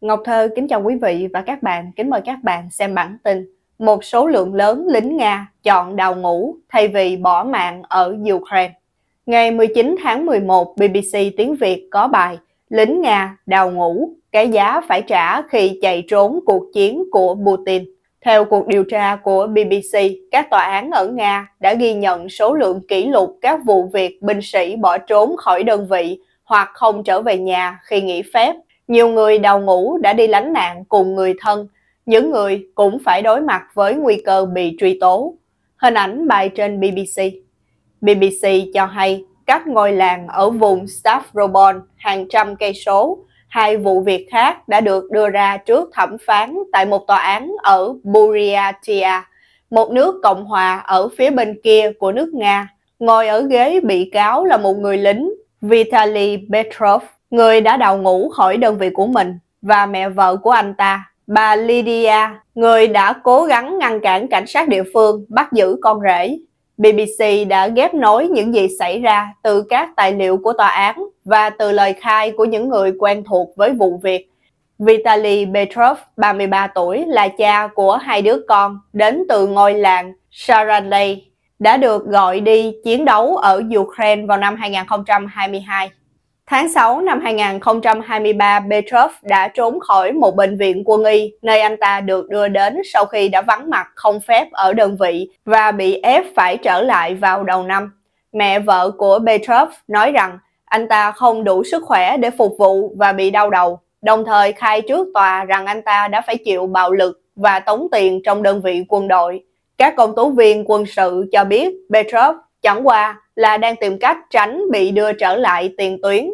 Ngọc Thơ kính chào quý vị và các bạn, kính mời các bạn xem bản tin. Một số lượng lớn lính Nga chọn đào ngũ thay vì bỏ mạng ở Ukraine. Ngày 19 tháng 11, BBC tiếng Việt có bài Lính Nga đào ngũ, cái giá phải trả khi chạy trốn cuộc chiến của Putin. Theo cuộc điều tra của BBC, các tòa án ở Nga đã ghi nhận số lượng kỷ lục các vụ việc binh sĩ bỏ trốn khỏi đơn vị hoặc không trở về nhà khi nghỉ phép nhiều người đào ngũ đã đi lánh nạn cùng người thân, những người cũng phải đối mặt với nguy cơ bị truy tố. Hình ảnh bài trên BBC. BBC cho hay các ngôi làng ở vùng Stavropol hàng trăm cây số, hai vụ việc khác đã được đưa ra trước thẩm phán tại một tòa án ở Buryatia, một nước Cộng hòa ở phía bên kia của nước Nga. Ngồi ở ghế bị cáo là một người lính, Vitaly Petrov, người đã đào ngũ khỏi đơn vị của mình, và mẹ vợ của anh ta, bà Lydia, người đã cố gắng ngăn cản cảnh sát địa phương bắt giữ con rể. BBC đã ghép nối những gì xảy ra từ các tài liệu của tòa án và từ lời khai của những người quen thuộc với vụ việc. Vitaly Petrov, 33 tuổi, là cha của hai đứa con đến từ ngôi làng Saranley, đã được gọi đi chiến đấu ở Ukraine vào năm 2022. Tháng 6 năm 2023, Petrov đã trốn khỏi một bệnh viện quân y, nơi anh ta được đưa đến sau khi đã vắng mặt không phép ở đơn vị và bị ép phải trở lại vào đầu năm. Mẹ vợ của Petrov nói rằng anh ta không đủ sức khỏe để phục vụ và bị đau đầu, đồng thời khai trước tòa rằng anh ta đã phải chịu bạo lực và tống tiền trong đơn vị quân đội. Các công tố viên quân sự cho biết Petrov chẳng qua là đang tìm cách tránh bị đưa trở lại tiền tuyến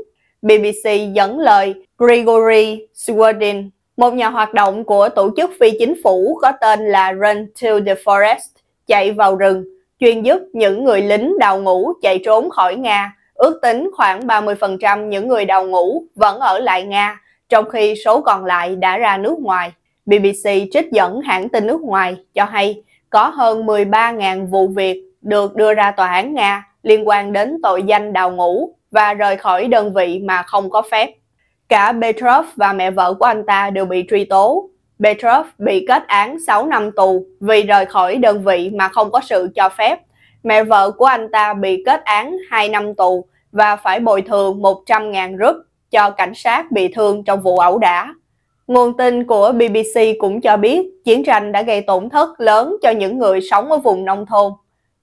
BBC dẫn lời Gregory Swedin, một nhà hoạt động của tổ chức phi chính phủ có tên là Run to the Forest, chạy vào rừng, chuyên giúp những người lính đào ngũ chạy trốn khỏi Nga. Ước tính khoảng 30% những người đào ngũ vẫn ở lại Nga, trong khi số còn lại đã ra nước ngoài. BBC trích dẫn hãng tin nước ngoài cho hay có hơn 13.000 vụ việc được đưa ra tòa án Nga liên quan đến tội danh đào ngũ và rời khỏi đơn vị mà không có phép. Cả Petrov và mẹ vợ của anh ta đều bị truy tố. Petrov bị kết án 6 năm tù vì rời khỏi đơn vị mà không có sự cho phép. Mẹ vợ của anh ta bị kết án 2 năm tù và phải bồi thường 100.000 rúp cho cảnh sát bị thương trong vụ ẩu đả. Nguồn tin của BBC cũng cho biết chiến tranh đã gây tổn thất lớn cho những người sống ở vùng nông thôn.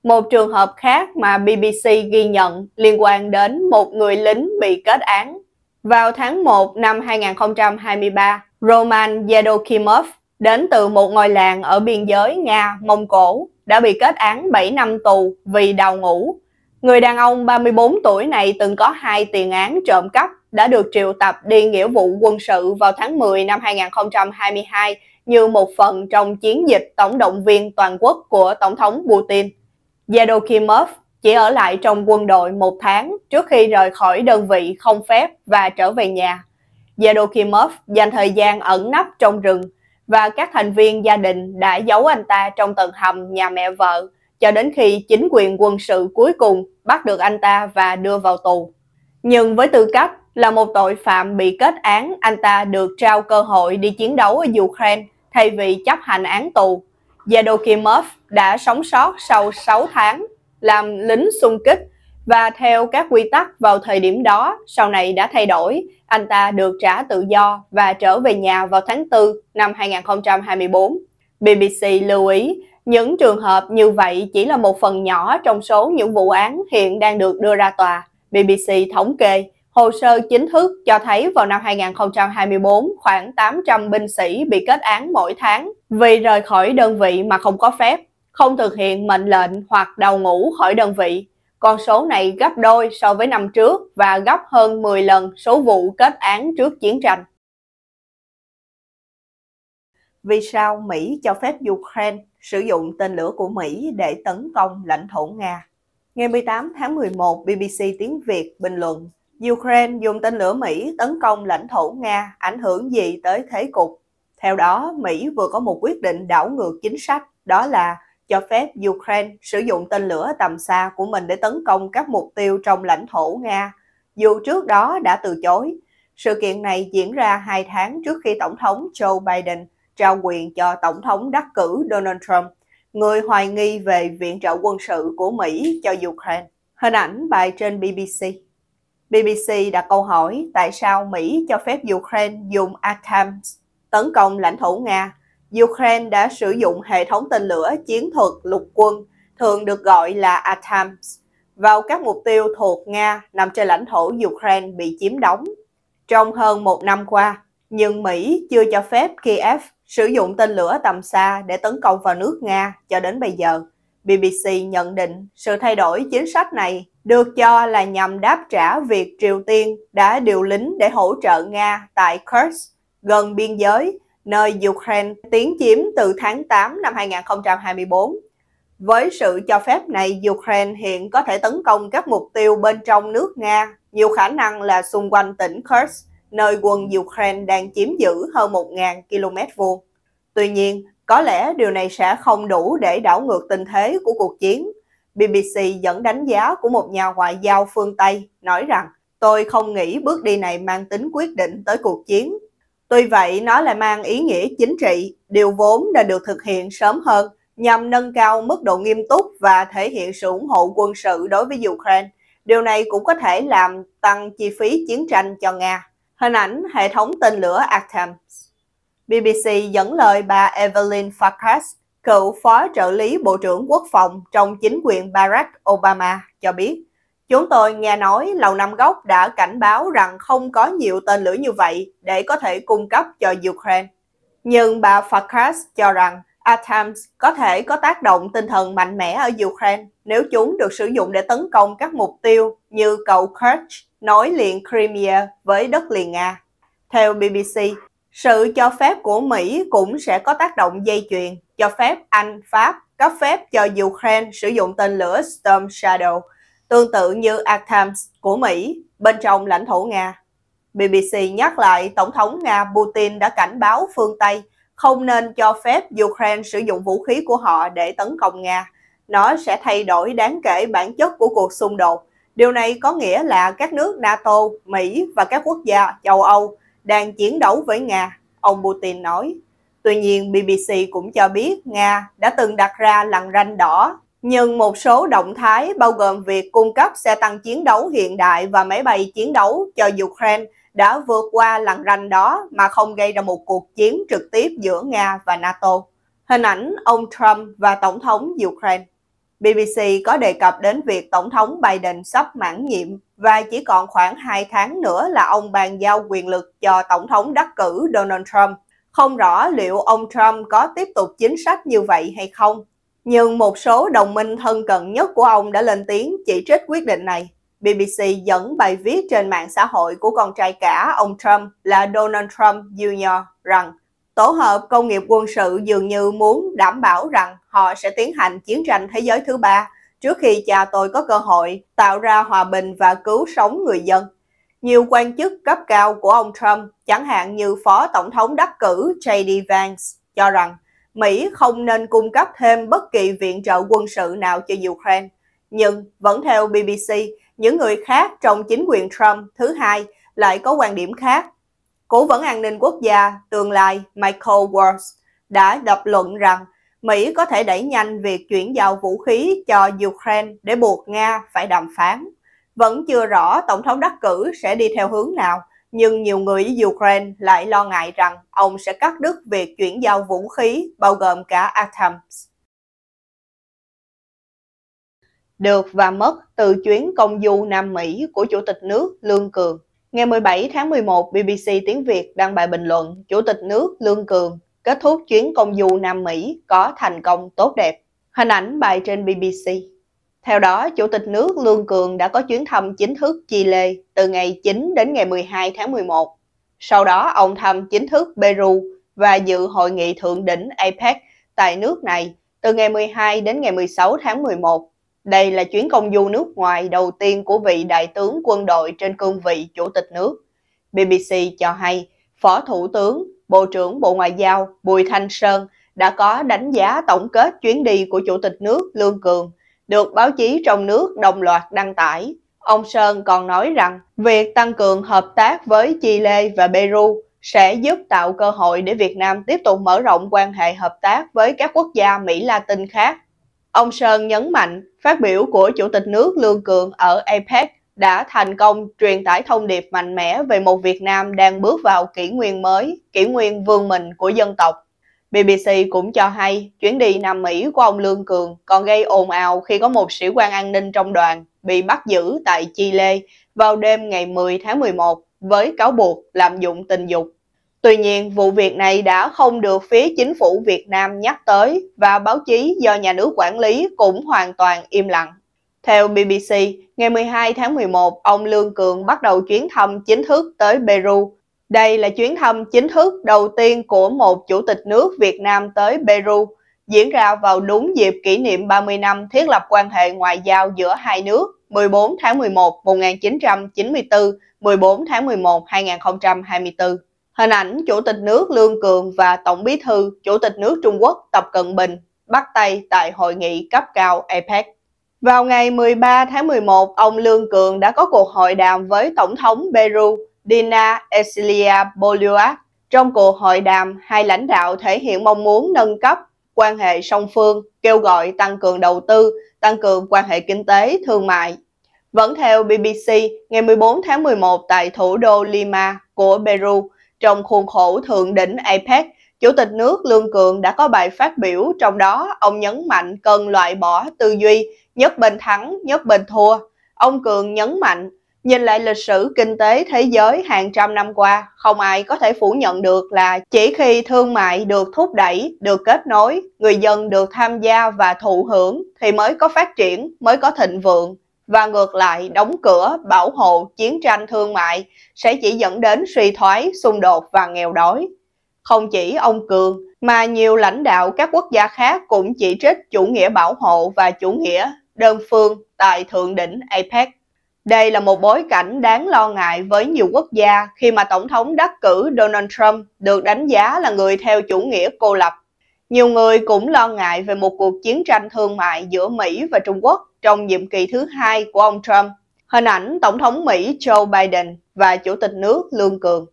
Một trường hợp khác mà BBC ghi nhận liên quan đến một người lính bị kết án. Vào tháng 1 năm 2023, Roman Yadokimov đến từ một ngôi làng ở biên giới Nga-Mông Cổ đã bị kết án 7 năm tù vì đào ngũ. Người đàn ông 34 tuổi này từng có hai tiền án trộm cắp đã được triệu tập đi nghĩa vụ quân sự vào tháng 10 năm 2022 như một phần trong chiến dịch tổng động viên toàn quốc của Tổng thống Putin. Yadokimov chỉ ở lại trong quân đội một tháng trước khi rời khỏi đơn vị không phép và trở về nhà. Yadokimov dành thời gian ẩn nấp trong rừng và các thành viên gia đình đã giấu anh ta trong tầng hầm nhà mẹ vợ cho đến khi chính quyền quân sự cuối cùng bắt được anh ta và đưa vào tù. Nhưng với tư cách là một tội phạm bị kết án, anh ta được trao cơ hội đi chiến đấu ở Ukraine thay vì chấp hành án tù Yadokimov đã sống sót sau 6 tháng làm lính xung kích và theo các quy tắc vào thời điểm đó sau này đã thay đổi, anh ta được trả tự do và trở về nhà vào tháng 4 năm 2024. BBC lưu ý, những trường hợp như vậy chỉ là một phần nhỏ trong số những vụ án hiện đang được đưa ra tòa. BBC thống kê, hồ sơ chính thức cho thấy vào năm 2024 khoảng 800 binh sĩ bị kết án mỗi tháng vì rời khỏi đơn vị mà không có phép, không thực hiện mệnh lệnh hoặc đầu ngủ khỏi đơn vị. Con số này gấp đôi so với năm trước và gấp hơn 10 lần số vụ kết án trước chiến tranh. Vì sao Mỹ cho phép Ukraine sử dụng tên lửa của Mỹ để tấn công lãnh thổ Nga? Ngày 18 tháng 11, BBC tiếng Việt bình luận Ukraine dùng tên lửa Mỹ tấn công lãnh thổ Nga ảnh hưởng gì tới thế cục theo đó, Mỹ vừa có một quyết định đảo ngược chính sách, đó là cho phép Ukraine sử dụng tên lửa tầm xa của mình để tấn công các mục tiêu trong lãnh thổ Nga, dù trước đó đã từ chối. Sự kiện này diễn ra hai tháng trước khi Tổng thống Joe Biden trao quyền cho Tổng thống đắc cử Donald Trump, người hoài nghi về viện trợ quân sự của Mỹ cho Ukraine. Hình ảnh bài trên BBC. BBC đặt câu hỏi tại sao Mỹ cho phép Ukraine dùng ACAMS tấn công lãnh thổ Nga, Ukraine đã sử dụng hệ thống tên lửa chiến thuật lục quân, thường được gọi là ATAMS, vào các mục tiêu thuộc Nga nằm trên lãnh thổ Ukraine bị chiếm đóng. Trong hơn một năm qua, nhưng Mỹ chưa cho phép Kiev sử dụng tên lửa tầm xa để tấn công vào nước Nga cho đến bây giờ. BBC nhận định sự thay đổi chính sách này được cho là nhằm đáp trả việc Triều Tiên đã điều lính để hỗ trợ Nga tại Kursk gần biên giới, nơi Ukraine tiến chiếm từ tháng 8 năm 2024. Với sự cho phép này, Ukraine hiện có thể tấn công các mục tiêu bên trong nước Nga, nhiều khả năng là xung quanh tỉnh Kursk, nơi quân Ukraine đang chiếm giữ hơn 1.000 km vuông. Tuy nhiên, có lẽ điều này sẽ không đủ để đảo ngược tình thế của cuộc chiến. BBC dẫn đánh giá của một nhà ngoại giao phương Tây nói rằng Tôi không nghĩ bước đi này mang tính quyết định tới cuộc chiến, Tuy vậy, nó lại mang ý nghĩa chính trị, điều vốn đã được thực hiện sớm hơn nhằm nâng cao mức độ nghiêm túc và thể hiện sự ủng hộ quân sự đối với Ukraine. Điều này cũng có thể làm tăng chi phí chiến tranh cho Nga. Hình ảnh hệ thống tên lửa Artemis. BBC dẫn lời bà Evelyn Farkas, cựu phó trợ lý Bộ trưởng Quốc phòng trong chính quyền Barack Obama, cho biết Chúng tôi nghe nói Lầu Năm Góc đã cảnh báo rằng không có nhiều tên lửa như vậy để có thể cung cấp cho Ukraine. Nhưng bà Farkas cho rằng ATAMS có thể có tác động tinh thần mạnh mẽ ở Ukraine nếu chúng được sử dụng để tấn công các mục tiêu như cầu Kerch nối liền Crimea với đất liền Nga. Theo BBC, sự cho phép của Mỹ cũng sẽ có tác động dây chuyền, cho phép Anh, Pháp cấp phép cho Ukraine sử dụng tên lửa Storm Shadow tương tự như Arkhams của Mỹ bên trong lãnh thổ Nga. BBC nhắc lại Tổng thống Nga Putin đã cảnh báo phương Tây không nên cho phép Ukraine sử dụng vũ khí của họ để tấn công Nga. Nó sẽ thay đổi đáng kể bản chất của cuộc xung đột. Điều này có nghĩa là các nước NATO, Mỹ và các quốc gia châu Âu đang chiến đấu với Nga, ông Putin nói. Tuy nhiên, BBC cũng cho biết Nga đã từng đặt ra lằn ranh đỏ nhưng một số động thái bao gồm việc cung cấp xe tăng chiến đấu hiện đại và máy bay chiến đấu cho Ukraine đã vượt qua lằn ranh đó mà không gây ra một cuộc chiến trực tiếp giữa Nga và NATO. Hình ảnh ông Trump và Tổng thống Ukraine BBC có đề cập đến việc Tổng thống Biden sắp mãn nhiệm và chỉ còn khoảng 2 tháng nữa là ông bàn giao quyền lực cho Tổng thống đắc cử Donald Trump. Không rõ liệu ông Trump có tiếp tục chính sách như vậy hay không, nhưng một số đồng minh thân cận nhất của ông đã lên tiếng chỉ trích quyết định này. BBC dẫn bài viết trên mạng xã hội của con trai cả ông Trump là Donald Trump Jr. rằng tổ hợp công nghiệp quân sự dường như muốn đảm bảo rằng họ sẽ tiến hành chiến tranh thế giới thứ ba trước khi cha tôi có cơ hội tạo ra hòa bình và cứu sống người dân. Nhiều quan chức cấp cao của ông Trump, chẳng hạn như Phó Tổng thống đắc cử J.D. Vance, cho rằng Mỹ không nên cung cấp thêm bất kỳ viện trợ quân sự nào cho Ukraine. Nhưng vẫn theo BBC, những người khác trong chính quyền Trump thứ hai lại có quan điểm khác. Cố vấn an ninh quốc gia tương lai Michael Walsh đã đập luận rằng Mỹ có thể đẩy nhanh việc chuyển giao vũ khí cho Ukraine để buộc Nga phải đàm phán. Vẫn chưa rõ Tổng thống đắc cử sẽ đi theo hướng nào, nhưng nhiều người ở Ukraine lại lo ngại rằng ông sẽ cắt đứt việc chuyển giao vũ khí, bao gồm cả ATAMS. Được và mất từ chuyến công du Nam Mỹ của Chủ tịch nước Lương Cường. Ngày 17 tháng 11, BBC tiếng Việt đăng bài bình luận Chủ tịch nước Lương Cường kết thúc chuyến công du Nam Mỹ có thành công tốt đẹp. Hình ảnh bài trên BBC. Theo đó, Chủ tịch nước Lương Cường đã có chuyến thăm chính thức Chile từ ngày 9 đến ngày 12 tháng 11. Sau đó, ông thăm chính thức Peru và dự hội nghị thượng đỉnh APEC tại nước này từ ngày 12 đến ngày 16 tháng 11. Đây là chuyến công du nước ngoài đầu tiên của vị đại tướng quân đội trên cương vị chủ tịch nước. BBC cho hay, Phó Thủ tướng, Bộ trưởng Bộ Ngoại giao Bùi Thanh Sơn đã có đánh giá tổng kết chuyến đi của Chủ tịch nước Lương Cường – được báo chí trong nước đồng loạt đăng tải. Ông Sơn còn nói rằng việc tăng cường hợp tác với Chile và Peru sẽ giúp tạo cơ hội để Việt Nam tiếp tục mở rộng quan hệ hợp tác với các quốc gia Mỹ Latin khác. Ông Sơn nhấn mạnh, phát biểu của Chủ tịch nước Lương Cường ở APEC đã thành công truyền tải thông điệp mạnh mẽ về một Việt Nam đang bước vào kỷ nguyên mới, kỷ nguyên vương mình của dân tộc. BBC cũng cho hay chuyến đi Nam Mỹ của ông Lương Cường còn gây ồn ào khi có một sĩ quan an ninh trong đoàn bị bắt giữ tại Chile vào đêm ngày 10 tháng 11 với cáo buộc lạm dụng tình dục. Tuy nhiên, vụ việc này đã không được phía chính phủ Việt Nam nhắc tới và báo chí do nhà nước quản lý cũng hoàn toàn im lặng. Theo BBC, ngày 12 tháng 11, ông Lương Cường bắt đầu chuyến thăm chính thức tới Peru đây là chuyến thăm chính thức đầu tiên của một chủ tịch nước Việt Nam tới Peru, diễn ra vào đúng dịp kỷ niệm 30 năm thiết lập quan hệ ngoại giao giữa hai nước 14 tháng 11 1994, 14 tháng 11 2024. Hình ảnh Chủ tịch nước Lương Cường và Tổng bí thư Chủ tịch nước Trung Quốc Tập Cận Bình bắt tay tại hội nghị cấp cao APEC. Vào ngày 13 tháng 11, ông Lương Cường đã có cuộc hội đàm với Tổng thống Peru Dina Cecilia Bolívar trong cuộc hội đàm, hai lãnh đạo thể hiện mong muốn nâng cấp quan hệ song phương, kêu gọi tăng cường đầu tư, tăng cường quan hệ kinh tế, thương mại. Vẫn theo BBC, ngày 14 tháng 11 tại thủ đô Lima của Peru, trong khuôn khổ thượng đỉnh APEC, Chủ tịch nước Lương Cường đã có bài phát biểu, trong đó ông nhấn mạnh cần loại bỏ tư duy nhất bên thắng, nhất bên thua. Ông Cường nhấn mạnh Nhìn lại lịch sử kinh tế thế giới hàng trăm năm qua, không ai có thể phủ nhận được là chỉ khi thương mại được thúc đẩy, được kết nối, người dân được tham gia và thụ hưởng thì mới có phát triển, mới có thịnh vượng. Và ngược lại, đóng cửa, bảo hộ, chiến tranh thương mại sẽ chỉ dẫn đến suy thoái, xung đột và nghèo đói. Không chỉ ông Cường, mà nhiều lãnh đạo các quốc gia khác cũng chỉ trích chủ nghĩa bảo hộ và chủ nghĩa đơn phương tại thượng đỉnh APEC. Đây là một bối cảnh đáng lo ngại với nhiều quốc gia khi mà Tổng thống đắc cử Donald Trump được đánh giá là người theo chủ nghĩa cô lập. Nhiều người cũng lo ngại về một cuộc chiến tranh thương mại giữa Mỹ và Trung Quốc trong nhiệm kỳ thứ hai của ông Trump. Hình ảnh Tổng thống Mỹ Joe Biden và Chủ tịch nước Lương Cường.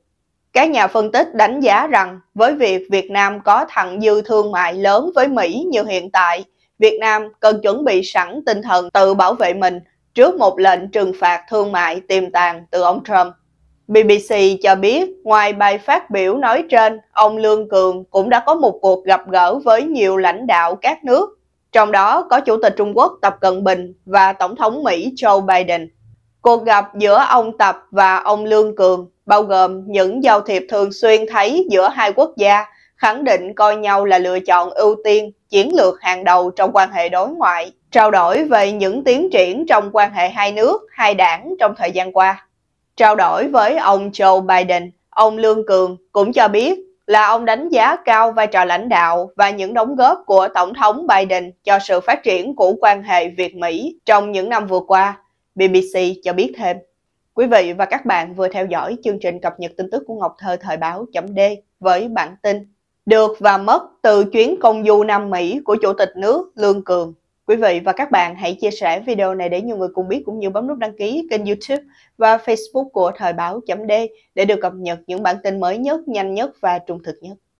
Các nhà phân tích đánh giá rằng với việc Việt Nam có thặng dư thương mại lớn với Mỹ như hiện tại, Việt Nam cần chuẩn bị sẵn tinh thần tự bảo vệ mình trước một lệnh trừng phạt thương mại tiềm tàng từ ông Trump. BBC cho biết, ngoài bài phát biểu nói trên, ông Lương Cường cũng đã có một cuộc gặp gỡ với nhiều lãnh đạo các nước, trong đó có Chủ tịch Trung Quốc Tập Cận Bình và Tổng thống Mỹ Joe Biden. Cuộc gặp giữa ông Tập và ông Lương Cường bao gồm những giao thiệp thường xuyên thấy giữa hai quốc gia – khẳng định coi nhau là lựa chọn ưu tiên, chiến lược hàng đầu trong quan hệ đối ngoại, trao đổi về những tiến triển trong quan hệ hai nước, hai đảng trong thời gian qua. Trao đổi với ông Joe Biden, ông Lương Cường cũng cho biết là ông đánh giá cao vai trò lãnh đạo và những đóng góp của Tổng thống Biden cho sự phát triển của quan hệ Việt-Mỹ trong những năm vừa qua, BBC cho biết thêm. Quý vị và các bạn vừa theo dõi chương trình cập nhật tin tức của Ngọc Thơ Thời báo D với bản tin được và mất từ chuyến công du Nam Mỹ của Chủ tịch nước Lương Cường. Quý vị và các bạn hãy chia sẻ video này để nhiều người cùng biết cũng như bấm nút đăng ký kênh YouTube và Facebook của Thời báo.d để được cập nhật những bản tin mới nhất, nhanh nhất và trung thực nhất.